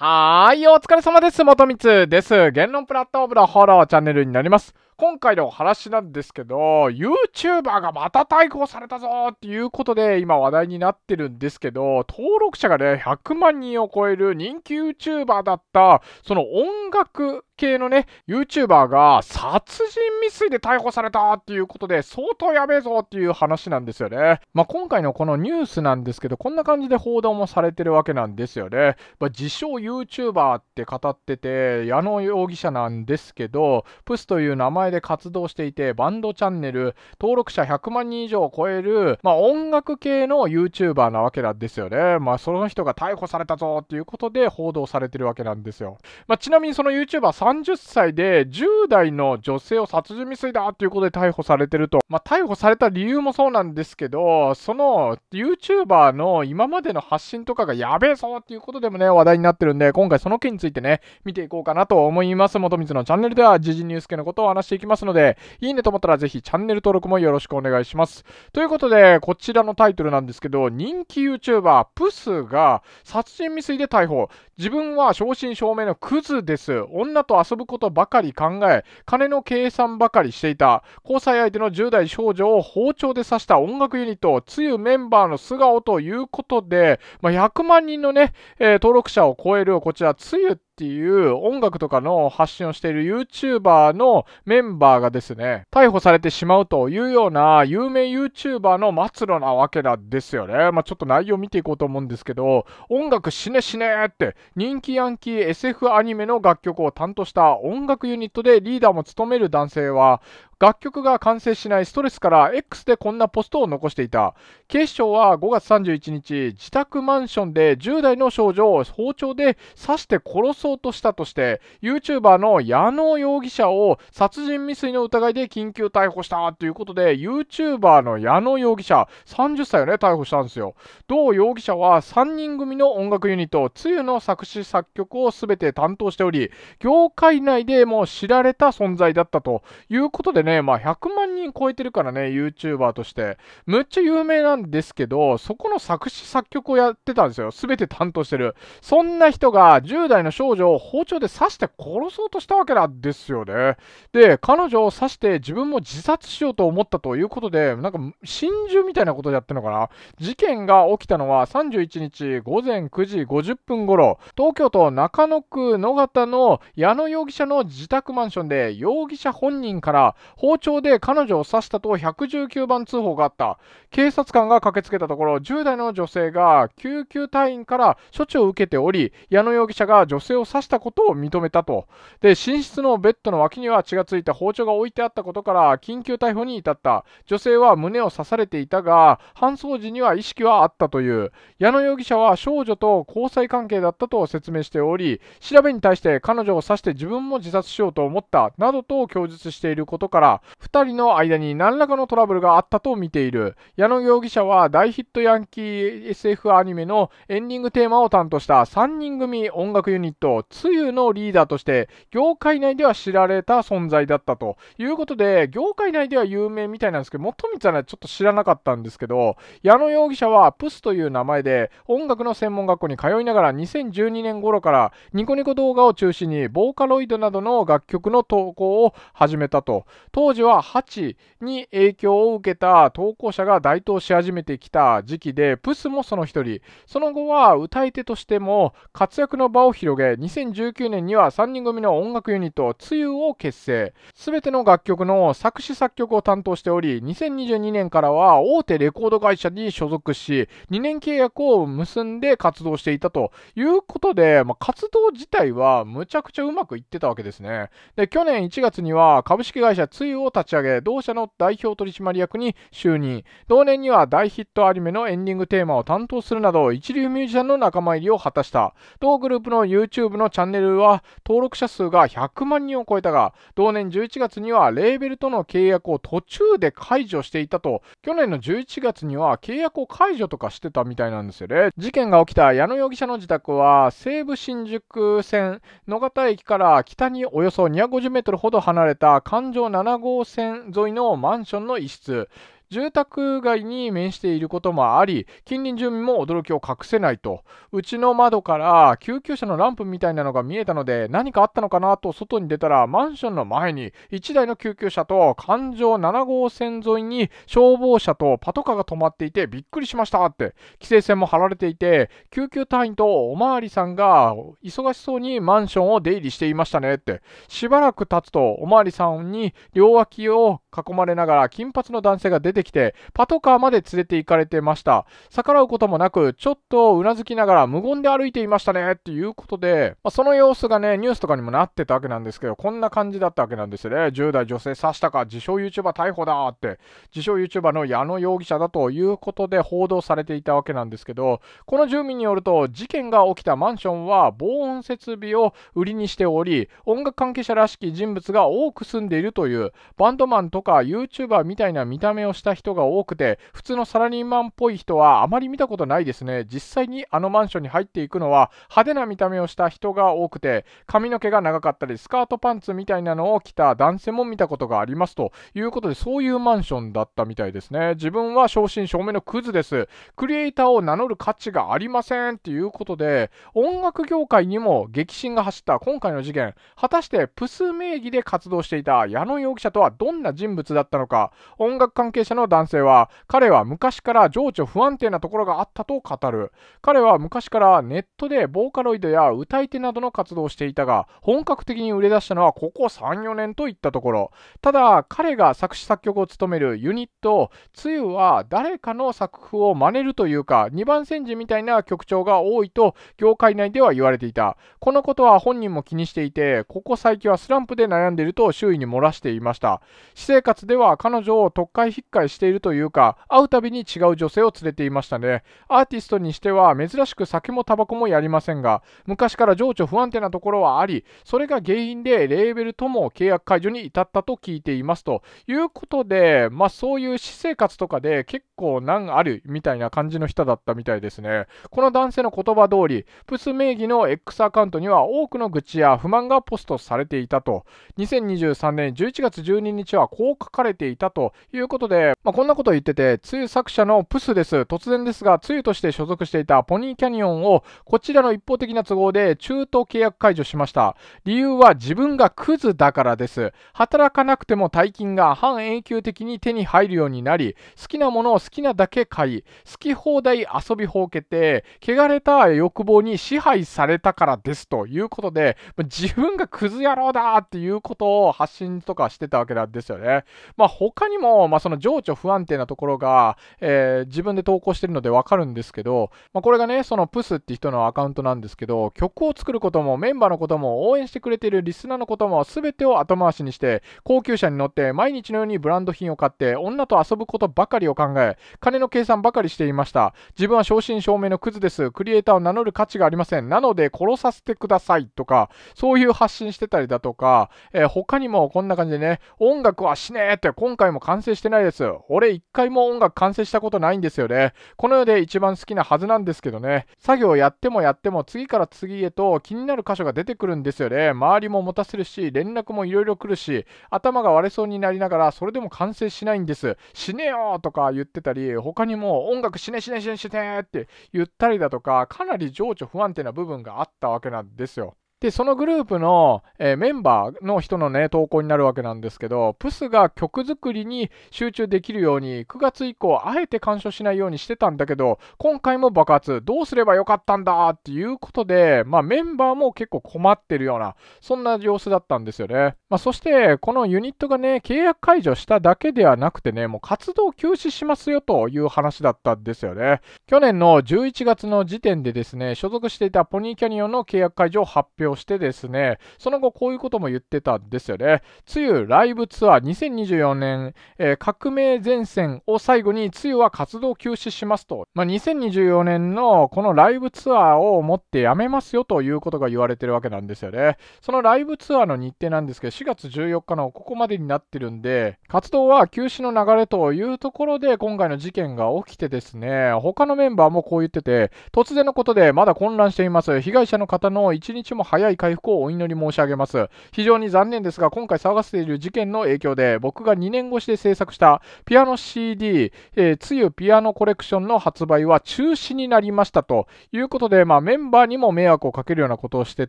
はーい、お疲れ様です。元光です。言論プラットフォームのフォローチャンネルになります。今回のお話なんですけど、YouTuber がまた逮捕されたぞっていうことで今話題になってるんですけど、登録者がね、100万人を超える人気 YouTuber だった、その音楽系のね、YouTuber が殺人未遂で逮捕されたっていうことで、相当やべえぞっていう話なんですよね。まあ、今回のこのニュースなんですけど、こんな感じで報道もされてるわけなんですよね。まあ、自称 YouTuber って語ってて、矢野容疑者なんですけど、プスという名前内で活動していて、バンドチャンネル、登録者100万人以上を超える、まあ、音楽系の YouTuber なわけなんですよね。まあ、その人が逮捕されたぞっていうことで報道されてるわけなんですよ。まあ、ちなみにその YouTuber 30歳で10代の女性を殺人未遂だっていうことで逮捕されてると。まあ、逮捕された理由もそうなんですけど、その YouTuber の今までの発信とかがやべえぞっていうことでもね、話題になってるんで、今回その件についてね、見ていこうかなと思います。元光のチャンネルでは時事ニュース系のことを話していきますので、いいねと思ったらぜひチャンネル登録もよろしくお願いします。ということで、こちらのタイトルなんですけど、人気 YouTuber プスが殺人未遂で逮捕。自分は正真正銘のクズです。女と遊ぶことばかり考え、金の計算ばかりしていた。交際相手の10代少女を包丁で刺した音楽ユニット、つゆメンバーの素顔ということで、まあ、100万人のね、えー、登録者を超えるこちら、つゆってっていう音楽とかの発信をしている YouTuber のメンバーがですね、逮捕されてしまうというような有名 YouTuber の末路なわけなんですよね。まあ、ちょっと内容見ていこうと思うんですけど、音楽死ね死ねって人気ヤンキー SF アニメの楽曲を担当した音楽ユニットでリーダーも務める男性は、楽曲が完成しないストレスから X でこんなポストを残していた警視庁は5月31日自宅マンションで10代の少女を包丁で刺して殺そうとしたとして YouTuber の矢野容疑者を殺人未遂の疑いで緊急逮捕したということで YouTuber の矢野容疑者30歳をね逮捕したんですよ同容疑者は3人組の音楽ユニットつゆの作詞作曲を全て担当しており業界内でも知られた存在だったということでねね、まあ、100万人超えてるからね、YouTuber として。むっちゃ有名なんですけど、そこの作詞作曲をやってたんですよ。全て担当してる。そんな人が10代の少女を包丁で刺して殺そうとしたわけなんですよね。で、彼女を刺して自分も自殺しようと思ったということで、なんか心中みたいなことでやってるのかな。事件が起きたのは31日午前9時50分頃、東京都中野区野方の矢野容疑者の自宅マンションで容疑者本人から包丁で彼女を刺したと119番通報があった。警察官が駆けつけたところ、10代の女性が救急隊員から処置を受けており、矢野容疑者が女性を刺したことを認めたと。で、寝室のベッドの脇には血がついた包丁が置いてあったことから、緊急逮捕に至った。女性は胸を刺されていたが、搬送時には意識はあったという。矢野容疑者は少女と交際関係だったと説明しており、調べに対して彼女を刺して自分も自殺しようと思った、などと供述していることから、が、2人の間に何らかのトラブルがあったと見ている。矢野容疑者は大ヒットヤンキー SF アニメのエンディングテーマを担当した3人組音楽ユニット、つゆのリーダーとして、業界内では知られた存在だったということで、業界内では有名みたいなんですけど、元光はね、はちょっと知らなかったんですけど、矢野容疑者はプスという名前で音楽の専門学校に通いながら2012年頃からニコニコ動画を中心にボーカロイドなどの楽曲の投稿を始めたと。当時は8に影響を受けた投稿者が台頭し始めてきた時期で、プスもその一人、その後は歌い手としても活躍の場を広げ、2019年には3人組の音楽ユニット、つゆを結成。すべての楽曲の作詞作曲を担当しており、2022年からは大手レコード会社に所属し、2年契約を結んで活動していたということで、まあ、活動自体はむちゃくちゃうまくいってたわけですね。で、去年1月には株式会社つゆを立ち上げ、同社の代表取締役に就任、同年には大ヒットアニメのエンディングテーマを担当するなど、一流ミュージシャンの仲間入りを果たした。同グループの YouTube のチャンネルは登録者数が100万人を超えたが、同年11月にはレーベルとの契約を途中で解除していたと、去年の11月には契約を解除とかしてたみたいなんですよね。事件が起きた矢野容疑者の自宅は、西武新宿線野方駅から北におよそ250メートルほど離れた環状7号線沿いのマンションの一室住宅街に面していることもあり近隣住民も驚きを隠せないとうちの窓から救急車のランプみたいなのが見えたので何かあったのかなと外に出たらマンションの前に1台の救急車と環状7号線沿いに消防車とパトカーが止まっていてびっくりしましたって規制線も張られていて救急隊員とおまわりさんが忙しそうにマンションを出入りしていましたねってしばらく経つとおまわりさんに両脇を囲まれながら金髪の男性が出ててきて、パトカーまで連れて行かれてました。逆らうこともなく、ちょっとうなずきながら無言で歩いていましたね、っていうことで、まあ、その様子がね、ニュースとかにもなってたわけなんですけど、こんな感じだったわけなんですよね。10代女性刺したか、自称 YouTuber 逮捕だって、自称 YouTuber の矢野容疑者だということで報道されていたわけなんですけど、この住民によると、事件が起きたマンションは防音設備を売りにしており、音楽関係者らしき人物が多く住んでいるという、バンドマンとか YouTuber みたいな見た目をしたした人が多くて、普通のサラリーマンっぽい人はあまり見たことないですね。実際にあのマンションに入っていくのは派手な見た目をした人が多くて、髪の毛が長かったり、スカートパンツみたいなのを着た男性も見たことがありますということで、そういうマンションだったみたいですね。自分は正真正銘のクズです。クリエイターを名乗る価値がありませんっていうことで、音楽業界にも激震が走った今回の事件、果たしてプス名義で活動していた矢野容疑者とはどんな人物だったのか、音楽関係者の男性は、彼は昔から情緒不安定なところがあったと語る。彼は昔からネットでボーカロイドや歌い手などの活動をしていたが、本格的に売れ出したのはここ3、4年といったところ。ただ、彼が作詞作曲を務めるユニット、つゆは誰かの作風を真似るというか、2番煎じみたいな曲調が多いと業界内では言われていた。このことは本人も気にしていて、ここ最近はスランプで悩んでいると周囲に漏らしていました。私生活では彼女を特会引っかしているというか、会うたびに違う女性を連れていましたね。アーティストにしては珍しく酒もタバコもやりませんが、昔から情緒不安定なところはあり、それが原因でレーベルとも契約解除に至ったと聞いていますということで、まあそういう私生活とかで結構難あるみたいな感じの人だったみたいですね。この男性の言葉通り、プス名義の X アカウントには多くの愚痴や不満がポストされていたと、2023年11月12日はこう書かれていたということで、まあ、こんなことを言ってて、つゆ作者のプスです。突然ですが、つゆとして所属していたポニーキャニオンを、こちらの一方的な都合で中途契約解除しました。理由は自分がクズだからです。働かなくても大金が半永久的に手に入るようになり、好きなものを好きなだけ買い、好き放題遊びほうけて、汚れた欲望に支配されたからですということで、自分がクズ野郎だっていうことを発信とかしてたわけなんですよね。まあ、他にも、まあ、その上情緒不安定なところが、えー、自分で投稿してるのでわかるんですけど、まあ、これがね、そのプスって人のアカウントなんですけど、曲を作ることもメンバーのことも応援してくれてるリスナーのことも全てを後回しにして、高級車に乗って毎日のようにブランド品を買って、女と遊ぶことばかりを考え、金の計算ばかりしていました。自分は正真正銘のクズです。クリエイターを名乗る価値がありません。なので殺させてくださいとか、そういう発信してたりだとか、えー、他にもこんな感じでね、音楽はしねーって今回も完成してないです。俺一回も音楽完成したことないんですよね。この世で一番好きなはずなんですけどね。作業やってもやっても次から次へと気になる箇所が出てくるんですよね。周りも持たせるし、連絡もいろいろ来るし、頭が割れそうになりながらそれでも完成しないんです。死ねよとか言ってたり、他にも音楽死ね死ね死ね死ねって言ったりだとか、かなり情緒不安定な部分があったわけなんですよ。で、そのグループの、えー、メンバーの人のね、投稿になるわけなんですけど、プスが曲作りに集中できるように、9月以降、あえて干渉しないようにしてたんだけど、今回も爆発、どうすればよかったんだっていうことで、まあメンバーも結構困ってるような、そんな様子だったんですよね。まあそして、このユニットがね、契約解除しただけではなくてね、もう活動休止しますよという話だったんですよね。去年の11月の時点でですね、所属していたポニーキャニオンの契約解除を発表表してですね、その後こういうことも言ってたんですよね。つゆライブツアー2024年、えー、革命前線を最後につゆは活動休止しますと、まあ、2024年のこのライブツアーをもってやめますよということが言われてるわけなんですよね。そのライブツアーの日程なんですけど、4月14日のここまでになってるんで、活動は休止の流れというところで今回の事件が起きてですね、他のメンバーもこう言ってて、突然のことでまだ混乱しています。被害者の方の一日も早い回復をお祈り申し上げます。非常に残念ですが、今回騒がせている事件の影響で、僕が2年越しで制作したピアノ CD、えー、つゆピアノコレクションの発売は中止になりましたということで、まあ、メンバーにも迷惑をかけるようなことをして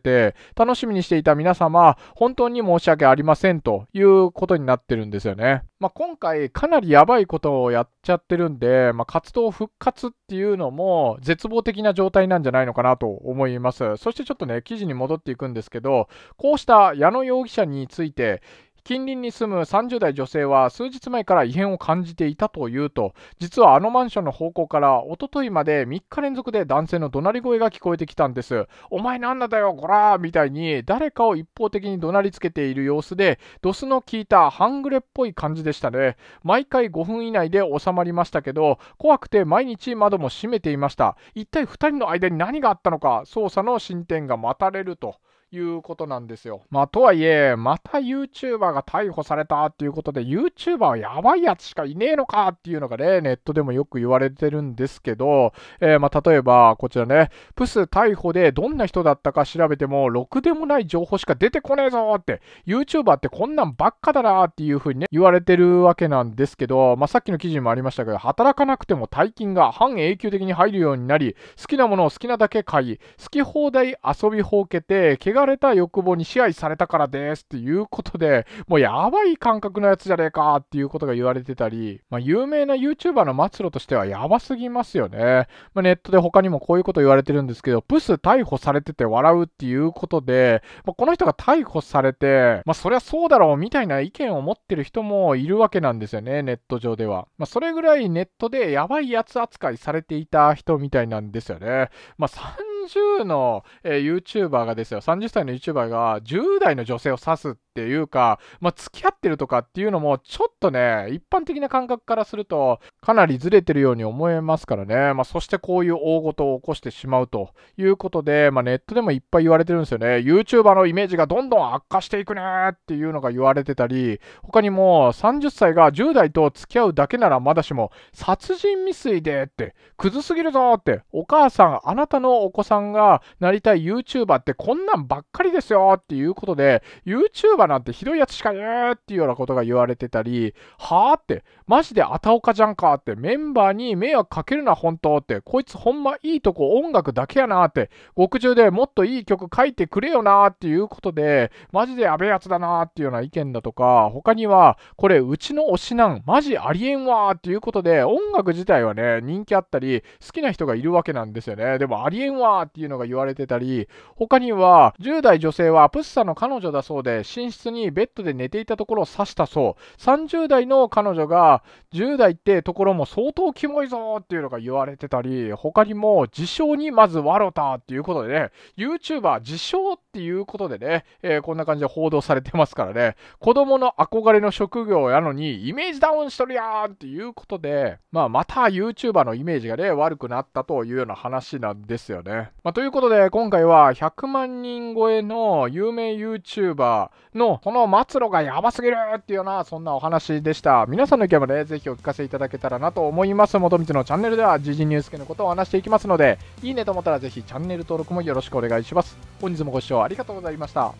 て、楽しみにしていた皆様、本当に申し訳ありませんということになってるんですよね。まあ、今回かなりやばいことをやっちゃってるんで、まあ、活動復活っていうのも絶望的な状態なんじゃないのかなと思います。そしてちょっとね、記事に戻っていくんですけど、こうした矢野容疑者について、近隣に住む30代女性は数日前から異変を感じていたというと実はあのマンションの方向からおとといまで3日連続で男性の怒鳴り声が聞こえてきたんですお前なんだよこらみたいに誰かを一方的に怒鳴りつけている様子でドスの効いた半グレっぽい感じでしたね毎回5分以内で収まりましたけど怖くて毎日窓も閉めていました一体2人の間に何があったのか捜査の進展が待たれると。いうことなんですよ。まあ、とはいえ、また YouTuber が逮捕されたっていうことで、YouTuber はやばいやつしかいねえのかっていうのがね、ネットでもよく言われてるんですけど、えー、まあ、例えば、こちらね、プス逮捕でどんな人だったか調べても、ろくでもない情報しか出てこねえぞって、YouTuber ってこんなんばっかだなっていうふうにね、言われてるわけなんですけど、まあ、さっきの記事にもありましたけど、働かなくても大金が半永久的に入るようになり、好きなものを好きなだけ買い、好き放題遊びほうけて、怪我汚れた欲望に支配されたからですっていうことで、もうやばい感覚のやつじゃねえかっていうことが言われてたり、まあ、有名な YouTuber の末路としてはやばすぎますよね。まあ、ネットで他にもこういうこと言われてるんですけど、プス逮捕されてて笑うっていうことで、まあ、この人が逮捕されて、まあ、そりゃそうだろうみたいな意見を持ってる人もいるわけなんですよね、ネット上では。まあ、それぐらいネットでやばいやつ扱いされていた人みたいなんですよね。まあ、30の、えー、YouTuber がですよ、30歳の YouTuber が10代の女性を指すっっていうか、まあ、付き合ってるとかっていうのも、ちょっとね、一般的な感覚からすると、かなりずれてるように思えますからね。まあ、そしてこういう大事を起こしてしまうということで、まあ、ネットでもいっぱい言われてるんですよね。YouTuber のイメージがどんどん悪化していくねっていうのが言われてたり、他にも30歳が10代と付き合うだけならまだしも、殺人未遂でって、クズすぎるぞって、お母さん、あなたのお子さんがなりたい YouTuber ってこんなんばっかりですよっていうことで、YouTuber なんてひどいやつしかねえっていうようなことが言われてたり、はあって、マジであたおかじゃんかって、メンバーに迷惑かけるな、本当って、こいつほんまいいとこ音楽だけやなって、獄中でもっといい曲書いてくれよなっていうことで、マジでやべえやつだなっていうような意見だとか、他には、これうちの推しなん、マジありえんわっていうことで、音楽自体はね、人気あったり、好きな人がいるわけなんですよね。でもありえんわっていうのが言われてたり、他には、10代女性はプッサの彼女だそうで、新室にベッドで寝ていたところを刺したそう。30代の彼女が10代ってところも相当キモいぞっていうのが言われてたり、他にも自称にまずワロタっていうことでね、YouTuber 自称ってっていうことでね、えー、こんな感じで報道されてますからね、子供の憧れの職業やのに、イメージダウンしとるやんっていうことで、まあ、また YouTuber のイメージがね、悪くなったというような話なんですよね。まあ、ということで、今回は100万人超えの有名 YouTuber の、その末路がやばすぎるっていうような、そんなお話でした。皆さんの意見もね、ぜひお聞かせいただけたらなと思います。元道のチャンネルでは、時事ニュース系のことを話していきますので、いいねと思ったらぜひチャンネル登録もよろしくお願いします。本日もご視聴ありがとうございました。